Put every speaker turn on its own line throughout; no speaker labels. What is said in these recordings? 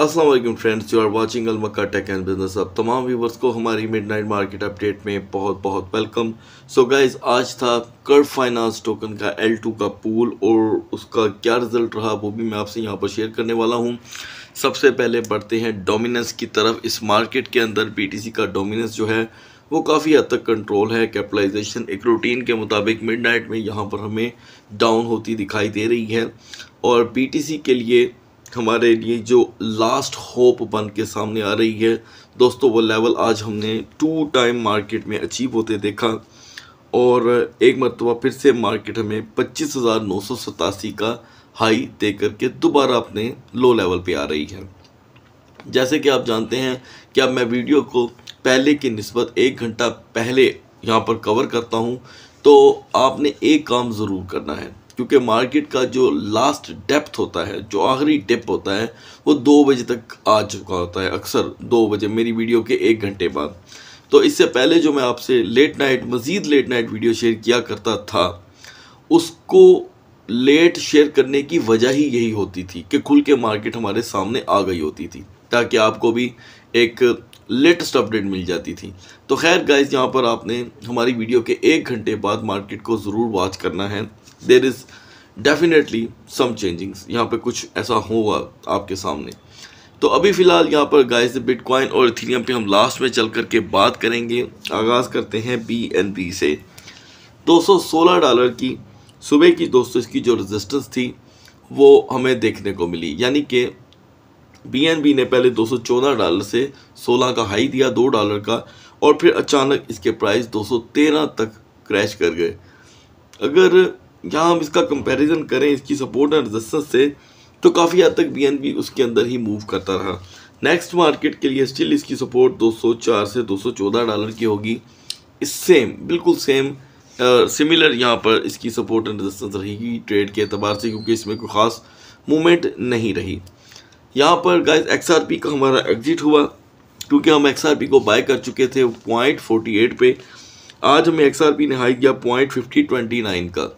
Aslam friends you are watching अलमक्का tech and business अब तमाम व्यूवर्स को हमारी मिडनाइट मार्केट अपडेट में बहुत बहुत वेलकम सो गाइज आज था कर्व फाइनेंस टोकन का एल टू का पूल और उसका क्या रिजल्ट रहा वो भी मैं आपसे यहाँ पर शेयर करने वाला हूँ सबसे पहले बढ़ते हैं डोमिनेंस की तरफ इस मार्केट के अंदर पी का डोमिनेंस जो है वो काफ़ी हद तक कंट्रोल है कैपिटलाइजेशन एक रूटीन के मुताबिक मिडनाइट में यहाँ पर हमें डाउन होती दिखाई दे रही है और सी के लिए हमारे लिए जो लास्ट होप बन के सामने आ रही है दोस्तों वो लेवल आज हमने टू टाइम मार्केट में अचीव होते देखा और एक मरतबा फिर से मार्केट हमें पच्चीस हज़ार नौ सौ सतासी का हाई दे करके दोबारा अपने लो लेवल पे आ रही है जैसे कि आप जानते हैं कि अब मैं वीडियो को पहले की नस्बत एक घंटा पहले यहाँ पर कवर करता हूँ तो आपने एक काम ज़रूर करना है क्योंकि मार्केट का जो लास्ट डेप्थ होता है जो आखिरी डिप होता है वो दो बजे तक आ चुका होता है अक्सर दो बजे मेरी वीडियो के एक घंटे बाद तो इससे पहले जो मैं आपसे लेट नाइट मज़ीद लेट नाइट वीडियो शेयर किया करता था उसको लेट शेयर करने की वजह ही यही होती थी कि खुल के मार्केट हमारे सामने आ गई होती थी ताकि आपको भी एक लेटेस्ट अपडेट मिल जाती थी तो खैर गाइज यहाँ पर आपने हमारी वीडियो के एक घंटे बाद मार्केट को ज़रूर वॉच करना है there is definitely some changings यहाँ पे कुछ ऐसा होगा आपके सामने तो अभी फ़िलहाल यहाँ पर गाइस बिटकॉइन और इथीरियम पे हम लास्ट में चल करके बात करेंगे आगाज़ करते हैं बी एन बी से 216 डॉलर की सुबह की दोस्तों इसकी जो रेजिस्टेंस थी वो हमें देखने को मिली यानी कि बी एन बी ने पहले दो डॉलर से 16 का हाई दिया दो डॉलर का और फिर अचानक इसके प्राइस 213 तक क्रैश कर गए अगर यहाँ हम इसका कंपैरिजन करें इसकी सपोर्ट एंड रजिस्टेंस से तो काफ़ी हद तक बी उसके अंदर ही मूव करता रहा नेक्स्ट मार्केट के लिए स्टिल इसकी सपोर्ट 204 से 214 डॉलर की होगी इस सेम बिल्कुल सेम सिमिलर यहाँ पर इसकी सपोर्ट एंड रजिस्टेंस रहेगी ट्रेड के अतबार से क्योंकि इसमें कोई ख़ास मूवमेंट नहीं रही यहाँ पर गाइज एक्स का हमारा एग्जिट हुआ क्योंकि हम एक्स को बाय कर चुके थे पॉइंट फोर्टी एट आज हमें आर ने हाई किया पॉइंट फिफ्टी ट्वेंटी नाइन का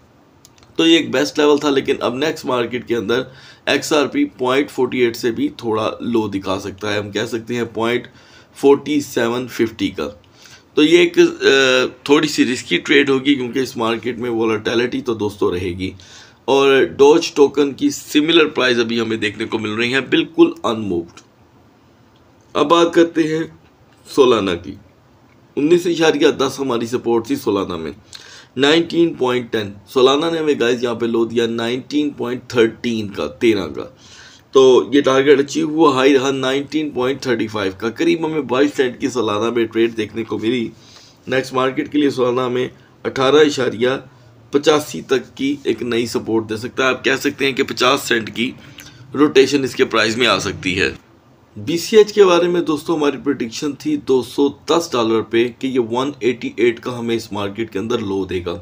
तो ये एक बेस्ट लेवल था लेकिन अब नेक्स्ट मार्केट के अंदर X R point forty eight से भी थोड़ा लो दिखा सकता है हम कह सकते हैं पॉइंट फोर्टी सेवन फिफ्टी का तो ये एक थोड़ी सी रिस्की ट्रेड होगी क्योंकि इस मार्केट में वॉलटैलिटी तो दोस्तों रहेगी और डोज टोकन की सिमिलर प्राइस अभी हमें देखने को मिल रही है बिल्कुल अनमूव्ड अब बात करते हैं सोलाना की उन्नीस इशारिया दस हमारी सपोर्ट थी सोलाना में नाइनटीन पॉइंट टेन सोलाना ने हमें गाइज यहाँ पे लो दिया नाइनटीन पॉइंट थर्टीन का तेरह का तो ये टारगेट अचीव हुआ हाई रहा नाइनटीन पॉइंट थर्टी फाइव का करीब हमें बाईस सेंट की सोलाना में ट्रेड देखने को मिली नेक्स्ट मार्केट के लिए सोलाना में अठारह इशारिया पचासी तक की एक नई सपोर्ट दे सकता है आप कह सकते हैं कि पचास सेंट की रोटेशन इसके प्राइस में आ सकती है बीसीएच के बारे में दोस्तों हमारी प्रोडिक्शन थी 210 डॉलर पे कि ये 188 का हमें इस मार्केट के अंदर लो देगा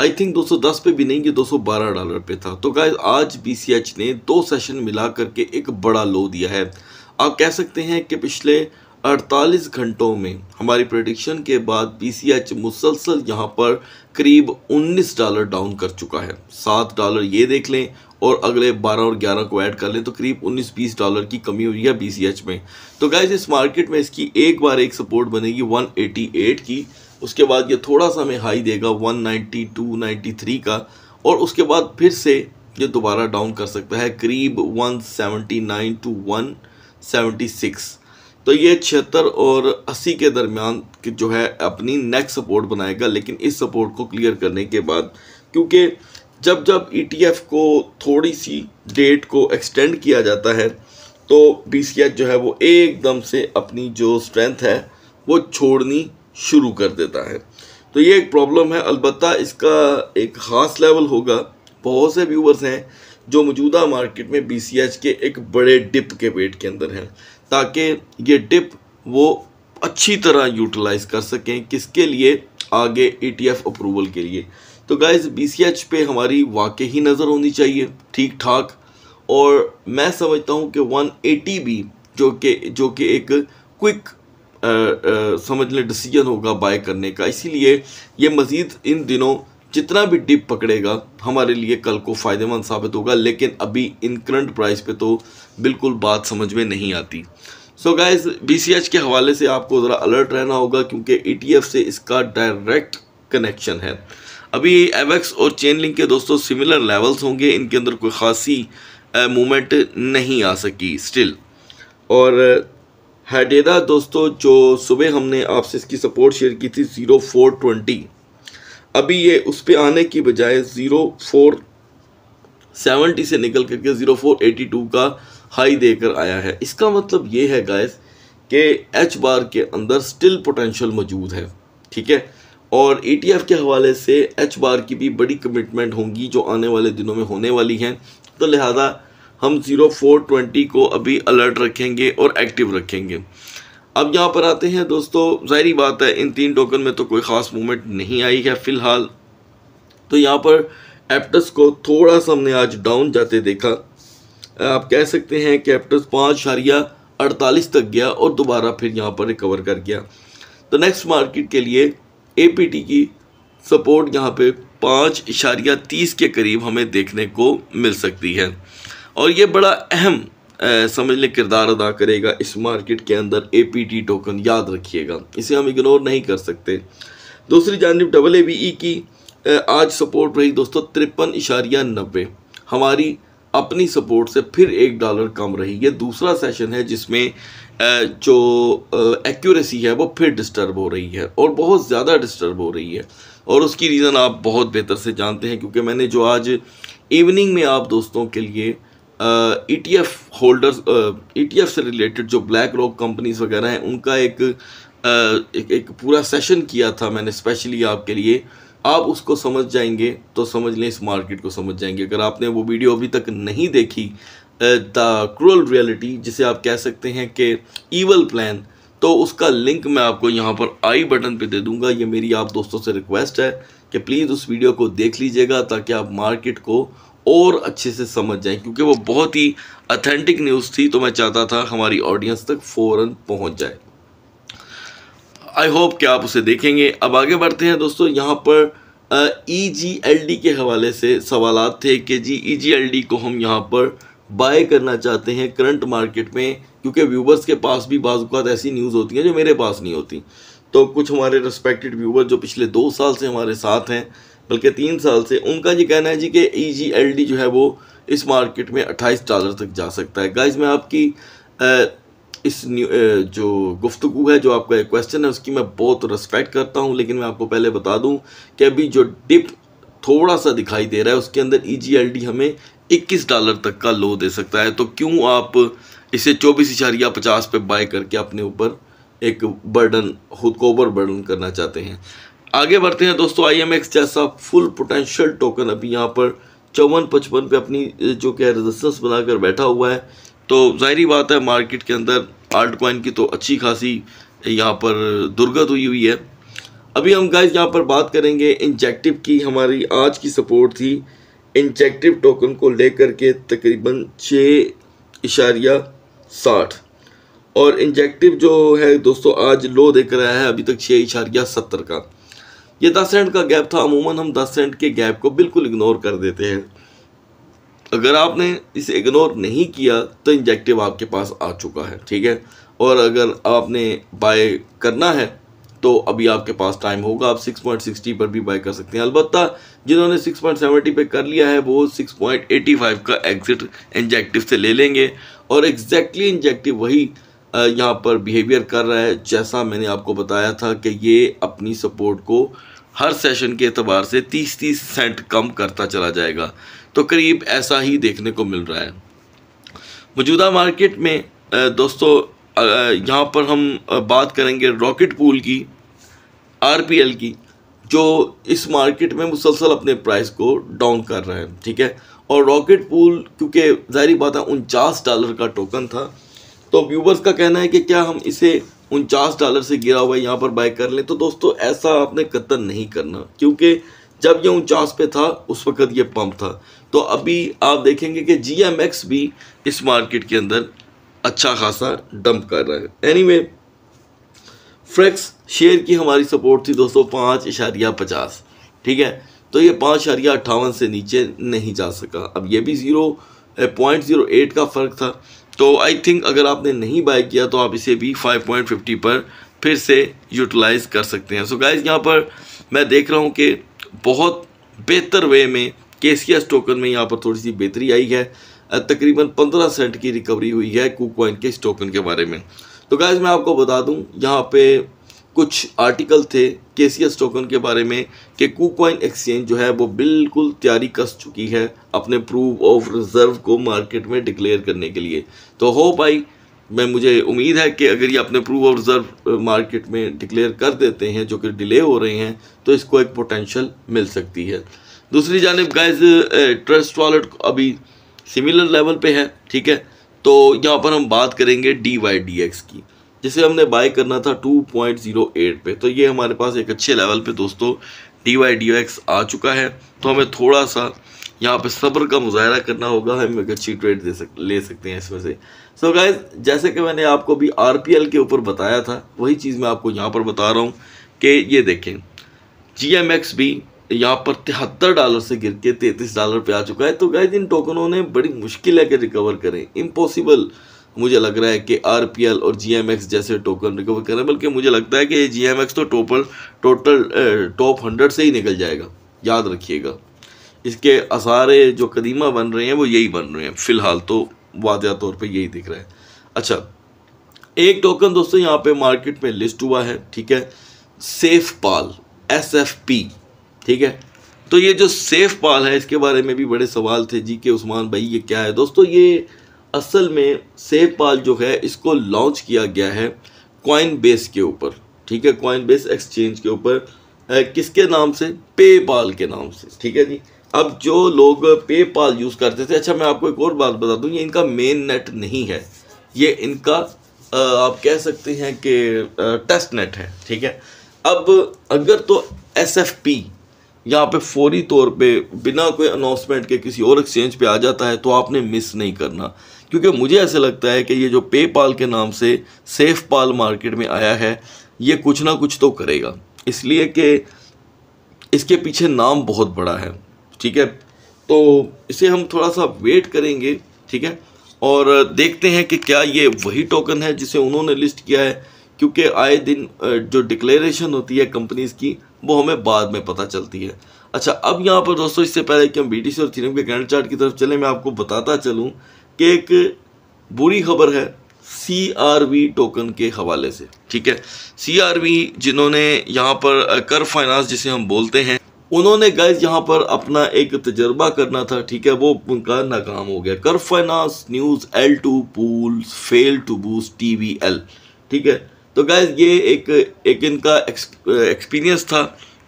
आई थिंक 210 पे भी नहीं ये 212 डॉलर पे था तो गाय आज बीसीएच ने दो सेशन मिला करके एक बड़ा लो दिया है आप कह सकते हैं कि पिछले 48 घंटों में हमारी प्रडिक्शन के बाद सी एच मुसलसल यहाँ पर करीब 19 डॉलर डाउन कर चुका है सात डॉलर ये देख लें और अगले 12 और 11 को ऐड कर लें तो करीब 19-20 डॉलर की कमी हुई है बी में तो गाइज इस मार्केट में इसकी एक बार एक सपोर्ट बनेगी 188 की उसके बाद ये थोड़ा सा हमें हाई देगा 192 93 का और उसके बाद फिर से ये दोबारा डाउन कर सकता है करीब 179 टू 176 तो ये छिहत्तर और 80 के दरमियान जो है अपनी नेक्स्ट सपोर्ट बनाएगा लेकिन इस सपोर्ट को क्लियर करने के बाद क्योंकि जब जब ई e को थोड़ी सी डेट को एक्सटेंड किया जाता है तो बी जो है वो एकदम से अपनी जो स्ट्रेंथ है वो छोड़नी शुरू कर देता है तो ये एक प्रॉब्लम है अलबत् इसका एक ख़ास लेवल होगा बहुत से व्यूवर्स हैं जो मौजूदा मार्केट में बी के एक बड़े डिप के वेट के अंदर हैं ताकि ये डिप वो अच्छी तरह यूटिलाइज कर सकें किसके लिए आगे ई e अप्रूवल के लिए तो गाइज बी पे हमारी वाकई ही नज़र होनी चाहिए ठीक ठाक और मैं समझता हूँ कि 180 भी जो कि जो कि एक क्विक समझ लें डिसीजन होगा बाय करने का इसीलिए ये मज़ीद इन दिनों जितना भी डिप पकड़ेगा हमारे लिए कल को फ़ायदेमंद साबित होगा लेकिन अभी इन करंट प्राइस पे तो बिल्कुल बात समझ में नहीं आती सो गाइस बीसीएच के हवाले से आपको ज़रा अलर्ट रहना होगा क्योंकि ईटीएफ e से इसका डायरेक्ट कनेक्शन है अभी एवेक्स और चेन लिंक के दोस्तों सिमिलर लेवल्स होंगे इनके अंदर कोई खासी मूवमेंट नहीं आ सकी स्टिल और हैडेदा दोस्तों जो सुबह हमने आपसे इसकी सपोर्ट शेयर की थी ज़ीरो फोर ट्वेंटी अभी ये उस पर आने की बजाय ज़ीरो फोर सेवेंटी से निकल करके ज़ीरो फोर एटी टू का हाई देकर आया है इसका मतलब ये है गायस कि एच बार के अंदर स्टिल पोटेंशल मौजूद है ठीक है और ए के हवाले से एच बार की भी बड़ी कमिटमेंट होंगी जो आने वाले दिनों में होने वाली हैं तो लिहाजा हम ज़ीरो फोर ट्वेंटी को अभी अलर्ट रखेंगे और एक्टिव रखेंगे अब यहाँ पर आते हैं दोस्तों जाहरी बात है इन तीन टोकन में तो कोई ख़ास मूवमेंट नहीं आई है फ़िलहाल तो यहाँ पर एप्टस को थोड़ा सा हमने आज डाउन जाते देखा आप कह सकते हैं कि एप्टस पाँच शारिया अड़तालीस तक गया और दोबारा फिर यहाँ पर रिकवर कर गया तो नेक्स्ट मार्केट के लिए ए की सपोर्ट यहाँ पे पाँच इशारिया तीस के करीब हमें देखने को मिल सकती है और ये बड़ा अहम समझ लें किरदार अदा करेगा इस मार्केट के अंदर ए पी टी टोकन याद रखिएगा इसे हम इग्नोर नहीं कर सकते दूसरी जानब डबल ए बी ई की आज सपोर्ट रही दोस्तों तिरपन इशारिया नब्बे हमारी अपनी सपोर्ट से फिर एक डॉलर कम रही ये दूसरा सेशन है जिसमें जो एक्यूरेसी है वो फिर डिस्टर्ब हो रही है और बहुत ज़्यादा डिस्टर्ब हो रही है और उसकी रीज़न आप बहुत बेहतर से जानते हैं क्योंकि मैंने जो आज इवनिंग में आप दोस्तों के लिए E T F holders E T F से रिलेटेड जो ब्लैक रॉक कंपनीज वगैरह हैं उनका एक, आ, एक एक पूरा सेशन किया था मैंने स्पेशली आपके लिए आप उसको समझ जाएंगे तो समझ लें इस मार्केट को समझ जाएंगे अगर आपने वो वीडियो अभी तक नहीं देखी द क्रूअल रियलिटी जिसे आप कह सकते हैं कि ईवल प्लान तो उसका लिंक मैं आपको यहाँ पर आई बटन पे दे दूंगा ये मेरी आप दोस्तों से रिक्वेस्ट है कि प्लीज़ उस वीडियो को देख लीजिएगा ताकि आप मार्केट को और अच्छे से समझ जाएँ क्योंकि वो बहुत ही अथेंटिक न्यूज़ थी तो मैं चाहता था हमारी ऑडियंस तक फ़ौर पहुँच जाए आई होप कि आप उसे देखेंगे अब आगे बढ़ते हैं दोस्तों यहाँ पर ई जी एल डी के हवाले से सवाल थे कि जी ई जी एल डी को हम यहाँ पर बाय करना चाहते हैं करंट मार्केट में क्योंकि व्यूवर्स के पास भी बाज़ात ऐसी न्यूज़ होती हैं जो मेरे पास नहीं होती तो कुछ हमारे रिस्पेक्टेड व्यूवर जो पिछले दो साल से हमारे साथ हैं बल्कि तीन साल से उनका ये कहना है जी कि ई जी एल डी जो है वो इस मार्केट में अट्ठाईस डॉलर तक जा सकता है गाइज मैं आपकी इस जो गुफ्तु है जो आपका एक क्वेश्चन है उसकी मैं बहुत रिस्पेक्ट करता हूँ लेकिन मैं आपको पहले बता दूँ कि अभी जो डिप थोड़ा सा दिखाई दे रहा है उसके अंदर ई e हमें 21 डॉलर तक का लो दे सकता है तो क्यों आप इसे चौबीस इशारिया पचास पर बाय करके अपने ऊपर एक बर्डन खुद को ओवर बर्डन करना चाहते हैं आगे बढ़ते हैं दोस्तों आईएमएक्स जैसा फुल पोटेंशियल टोकन अभी यहाँ पर चौवन पचपन पे अपनी जो क्या रेजिस्टेंस बनाकर बैठा हुआ है तो ज़ाहरी बात है मार्केट के अंदर आल्ट कॉइन की तो अच्छी खासी यहाँ पर दुर्गत हुई हुई है अभी हम गाइज यहाँ पर बात करेंगे इंजेक्टिव की हमारी आज की सपोर्ट थी इंजेक्टिव टोकन को लेकर के तकरीबन छः इशारिया साठ और इंजेक्टिव जो है दोस्तों आज लो देख रहा है अभी तक छः इशारिया सत्तर का ये दस सेंट का गैप था अमूमन हम दस सेंट के गैप को बिल्कुल इग्नोर कर देते हैं अगर आपने इसे इग्नोर नहीं किया तो इंजेक्टिव आपके पास आ चुका है ठीक है और अगर आपने बाय करना है तो अभी आपके पास टाइम होगा आप 6.60 पर भी बाय कर सकते हैं अलबत् जिन्होंने 6.70 पे कर लिया है वो 6.85 का एग्जिट इंजेक्टिव से ले लेंगे और एग्जैक्टली exactly इंजेक्टिव वही यहाँ पर बिहेवियर कर रहा है जैसा मैंने आपको बताया था कि ये अपनी सपोर्ट को हर सेशन के अतबार से 30-30 सेंट कम करता चला जाएगा तो करीब ऐसा ही देखने को मिल रहा है मौजूदा मार्केट में दोस्तों यहाँ पर हम बात करेंगे रॉकेट पूल की आर की जो इस मार्केट में मुसलसल अपने प्राइस को डाउन कर रहा है ठीक है और रॉकेट पूल क्योंकि जाहिर बात है उनचास डॉलर का टोकन था तो व्यूवर्स का कहना है कि क्या हम इसे उनचास डॉलर से गिरा हुआ यहाँ पर बाय कर लें तो दोस्तों ऐसा आपने कतन नहीं करना क्योंकि जब ये उनचास पे था उस वक़्त ये पंप था तो अभी आप देखेंगे कि जी एम एक्स भी इस मार्केट के अंदर अच्छा खासा डंप कर रहा है एनी anyway, फ्रेक्स शेयर की हमारी सपोर्ट थी दोस्तों पाँच इशारिया पचास ठीक है तो ये पाँच इशारिया अट्ठावन से नीचे नहीं जा सका अब ये भी ज़ीरो पॉइंट ज़ीरो एट का फ़र्क था तो आई थिंक अगर आपने नहीं बाय किया तो आप इसे भी फाइव पॉइंट फिफ्टी पर फिर से यूटिलाइज़ कर सकते हैं सो गाइज़ यहाँ पर मैं देख रहा हूँ कि बहुत बेहतर वे में के टोकन में यहाँ पर थोड़ी सी बेहतरी आई है तकरीबन पंद्रह सेंट की रिकवरी हुई है कू के इस टोकन के बारे में तो गैस मैं आपको बता दूँ यहाँ पे कुछ आर्टिकल थे के टोकन के बारे में कि कू एक्सचेंज जो है वो बिल्कुल तैयारी कस चुकी है अपने प्रूव ऑफ रिज़र्व को मार्केट में डिक्लेयर करने के लिए तो हो भाई मैं मुझे उम्मीद है कि अगर ये अपने प्रूफ ऑफ रिज़र्व मार्केट में डिक्लेयर कर देते हैं जो कि डिले हो रहे हैं तो इसको एक पोटेंशल मिल सकती है दूसरी जानब गाइज ट्रस्ट वॉलेट अभी सिमिलर लेवल पे है ठीक है तो यहाँ पर हम बात करेंगे डी वाई डी एक्स की जिसे हमने बाय करना था 2.08 पे तो ये हमारे पास एक अच्छे लेवल पे दोस्तों डी वाई डी एक्स आ चुका है तो हमें थोड़ा सा यहाँ पे सब्र का मुजाहरा करना होगा हम एक अच्छी ट्रेड दे सक ले सकते हैं इसमें से सो so गाइज जैसे कि मैंने आपको अभी आर के ऊपर बताया था वही चीज़ मैं आपको यहाँ पर बता रहा हूँ कि ये देखें जी एम एक्स भी यहाँ पर तिहत्तर डॉलर से गिर के तैंतीस डॉलर पे आ चुका है तो गाय इन टोकनों ने बड़ी मुश्किल है कि रिकवर करें इम्पॉसिबल मुझे लग रहा है कि आर पी एल और जी एम एक्स जैसे टोकन रिकवर करें बल्कि मुझे लगता है कि जी एम एक्स तो टोपल टोटल टॉप हंड्रेड से ही निकल जाएगा याद रखिएगा इसके आसारे जो कदीमा बन रहे हैं वो यही बन रहे हैं फ़िलहाल तो वादा तौर पर यही दिख रहा है अच्छा एक टोकन दोस्तों यहाँ पे मार्केट में लिस्ट हुआ है ठीक है SafePal S F P ठीक है तो ये जो सेफ पाल है इसके बारे में भी बड़े सवाल थे जी के उस्मान भाई ये क्या है दोस्तों ये असल में सेफ पाल जो है इसको लॉन्च किया गया है कॉइन बेस के ऊपर ठीक है कॉइन बेस एक्सचेंज के ऊपर किसके नाम से पे पाल के नाम से ठीक है जी अब जो लोग पे पाल यूज़ करते थे अच्छा मैं आपको एक और बात बता दूँ ये इनका मेन नेट नहीं है ये इनका आप कह सकते हैं कि टेस्ट नेट है ठीक है अब अगर तो एस एफ पी यहाँ पे फौरी तौर पे बिना कोई अनाउंसमेंट के किसी और एक्सचेंज पे आ जाता है तो आपने मिस नहीं करना क्योंकि मुझे ऐसे लगता है कि ये जो पे पाल के नाम से सेफ पाल मार्केट में आया है ये कुछ ना कुछ तो करेगा इसलिए कि इसके पीछे नाम बहुत बड़ा है ठीक है तो इसे हम थोड़ा सा वेट करेंगे ठीक है और देखते हैं कि क्या ये वही टोकन है जिसे उन्होंने लिस्ट किया है क्योंकि आए दिन जो डिक्लेरेशन होती है कंपनीज़ की वो हमें बाद में पता चलती है अच्छा अब यहाँ पर दोस्तों इससे पहले कि हम बी और थीरम के कैंडल चार्ट की तरफ चले मैं आपको बताता चलूँ कि एक बुरी खबर है सी आर वी टोकन के हवाले से ठीक है सी आर वी जिन्होंने यहाँ पर कर फाइनेंस जिसे हम बोलते हैं उन्होंने गैस यहाँ पर अपना एक तजर्बा करना था ठीक है वो उनका नाकाम हो गया कर finance news L two pool fail to boost T V L ठीक है तो गैज़ ये एक एक इनका एक्सपीरियंस था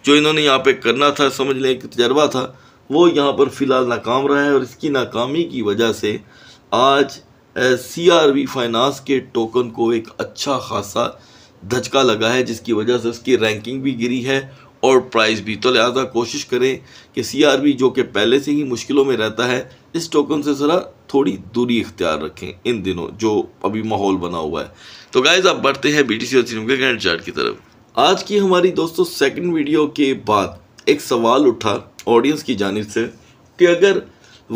जो इन्होंने यहाँ पे करना था समझ लें एक तजर्बा था वो यहाँ पर फ़िलहाल नाकाम रहा है और इसकी नाकामी की वजह से आज सी आर वी फाइनेंस के टोकन को एक अच्छा खासा धचका लगा है जिसकी वजह से उसकी रैंकिंग भी गिरी है और प्राइस भी तो लिहाजा कोशिश करें कि सी आर वी जो कि पहले से ही मुश्किलों में रहता है इस टोकन से ज़रा थोड़ी दूरी इख्तियार रखें इन दिनों जो अभी माहौल बना हुआ है तो गाइज आप बढ़ते हैं बी टी सी के ग्रैंड चार्ट की तरफ आज की हमारी दोस्तों सेकंड वीडियो के बाद एक सवाल उठा ऑडियंस की जानब से कि अगर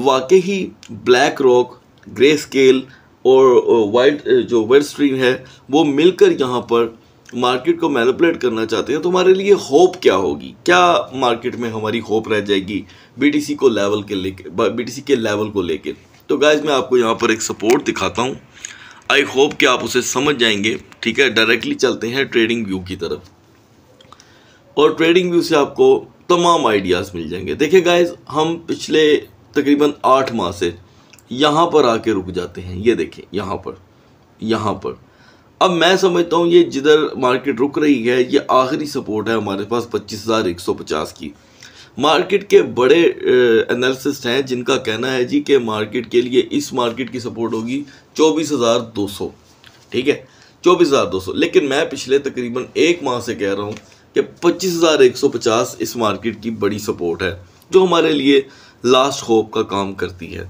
वाकई ही ब्लैक रॉक ग्रे स्केल और वाइट जो वेड स्ट्रीम है वो मिलकर यहाँ पर मार्केट को मैनिपुलेट करना चाहते हैं तो हमारे लिए होप क्या होगी क्या मार्केट में हमारी होप रह जाएगी बीटीसी को लेवल के लेके बीटीसी के लेवल को लेके तो गाइज मैं आपको यहाँ पर एक सपोर्ट दिखाता हूँ आई होप कि आप उसे समझ जाएंगे ठीक है डायरेक्टली चलते हैं ट्रेडिंग व्यू की तरफ और ट्रेडिंग व्यू से आपको तमाम आइडियाज़ मिल जाएंगे देखिए गाइज हम पिछले तकरीबन आठ माह से यहाँ पर आके रुक जाते हैं ये देखें यहाँ पर यहाँ पर अब मैं समझता हूँ ये जिधर मार्केट रुक रही है ये आखिरी सपोर्ट है हमारे पास पच्चीस हज़ार एक सौ पचास की मार्केट के बड़े एनालिसिस्ट हैं जिनका कहना है जी कि मार्केट के लिए इस मार्केट की सपोर्ट होगी चौबीस हज़ार दो सौ ठीक है चौबीस हज़ार दो सौ लेकिन मैं पिछले तकरीबन एक माह से कह रहा हूँ कि पच्चीस हज़ार एक सौ पचास इस मार्केट की बड़ी सपोर्ट है जो हमारे लिए लास्ट होप का काम करती है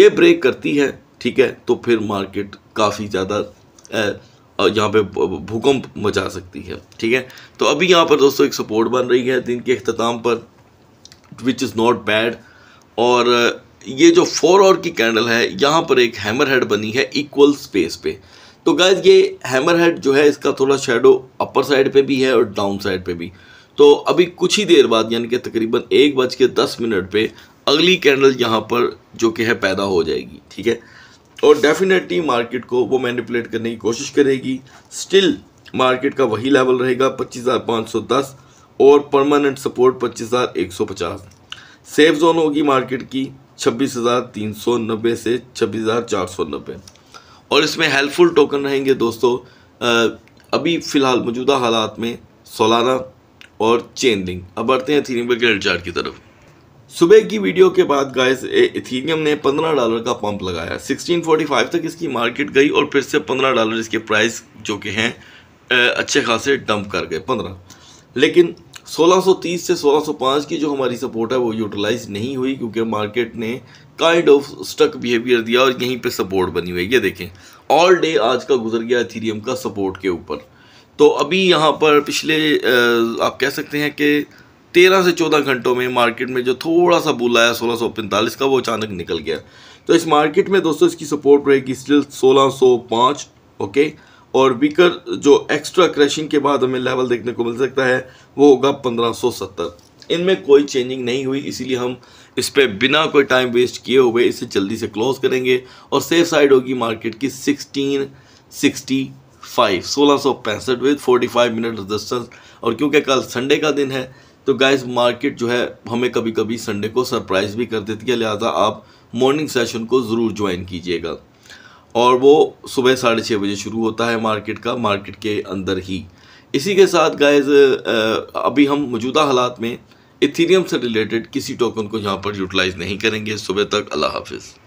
ये ब्रेक करती है ठीक है तो फिर मार्केट काफ़ी ज़्यादा यहाँ पे भूकंप मचा सकती है ठीक है तो अभी यहाँ पर दोस्तों एक सपोर्ट बन रही है दिन के अख्ताम पर विच इज़ नॉट बैड और ये जो फोर और की कैंडल है यहाँ पर एक हैमर हेड बनी है इक्वल स्पेस पे तो गाइज ये हैमर हेड जो है इसका थोड़ा शेडो अपर साइड पे भी है और डाउन साइड पे भी तो अभी कुछ ही देर बाद यानी कि तकरीबन एक बज के दस मिनट पे अगली कैंडल यहाँ पर जो कि है पैदा हो जाएगी ठीक है और डेफिनेटली मार्केट को वो मैनिपुलेट करने की कोशिश करेगी स्टिल मार्केट का वही लेवल रहेगा पच्चीस हज़ार पाँच सौ दस और परमानेंट सपोर्ट पच्चीस हज़ार एक सौ पचास सेफ जोन होगी मार्केट की छब्बीस हज़ार तीन सौ नब्बे से छब्बीस हज़ार चार सौ नब्बे और इसमें हेल्पफुल टोकन रहेंगे दोस्तों अभी फ़िलहाल मौजूदा हालात में सोलाना और चेन अब बढ़ते हैं थीनिंग के चार्ट की तरफ सुबह की वीडियो के बाद गाइस इथीरियम ने 15 डॉलर का पंप लगाया 1645 तक इसकी मार्केट गई और फिर से 15 डॉलर इसके प्राइस जो कि हैं अच्छे खासे डंप कर गए 15 लेकिन 1630 से 1605 की जो हमारी सपोर्ट है वो यूटिलाइज नहीं हुई क्योंकि मार्केट ने काइंड ऑफ स्टक बिहेवियर दिया और यहीं पे सपोर्ट बनी हुई ये देखें ऑल डे आज का गुजर गया इथीरियम का सपोर्ट के ऊपर तो अभी यहाँ पर पिछले आप कह सकते हैं कि तेरह से चौदह घंटों में मार्केट में जो थोड़ा सा बुल आया सोलह सौ पैंतालीस का वो अचानक निकल गया तो इस मार्केट में दोस्तों इसकी सपोर्ट रहेगी स्टिल सोलह सौ पाँच ओके और वीकर जो एक्स्ट्रा क्रैशिंग के बाद हमें लेवल देखने को मिल सकता है वो होगा पंद्रह सौ सत्तर इनमें कोई चेंजिंग नहीं हुई इसीलिए हम इस पर बिना कोई टाइम वेस्ट किए हुए इसे जल्दी से क्लोज करेंगे और सेफ साइड होगी मार्केट की सिक्सटीन सिक्सटी फाइव सोलह सौ पैंसठ with forty five minute resistance और क्योंकि कल संडे का दिन है तो गाइज़ मार्केट जो है हमें कभी कभी संडे को सरप्राइज़ भी कर देती है लिहाजा आप मॉर्निंग सेशन को ज़रूर ज्वाइन कीजिएगा और वो सुबह साढ़े छः बजे शुरू होता है मार्केट का मार्केट के अंदर ही इसी के साथ गाइज अभी हम मौजूदा हालात में इथीरियम से रिलेटेड किसी टोकन को यहाँ पर यूटिलाइज़ नहीं करेंगे सुबह तक अल्लाह हाफिज़